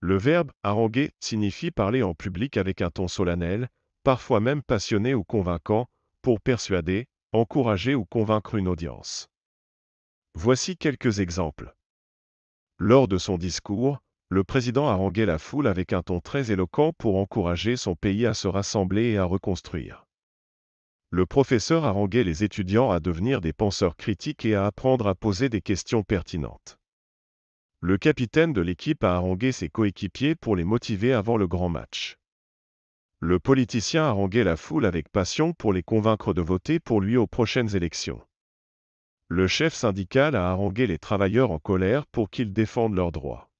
Le verbe haranguer signifie parler en public avec un ton solennel, parfois même passionné ou convaincant, pour persuader, encourager ou convaincre une audience. Voici quelques exemples. Lors de son discours, le président haranguait la foule avec un ton très éloquent pour encourager son pays à se rassembler et à reconstruire le professeur haranguait les étudiants à devenir des penseurs critiques et à apprendre à poser des questions pertinentes. Le capitaine de l'équipe a harangué ses coéquipiers pour les motiver avant le grand match. Le politicien haranguait la foule avec passion pour les convaincre de voter pour lui aux prochaines élections. Le chef syndical a harangué les travailleurs en colère pour qu'ils défendent leurs droits.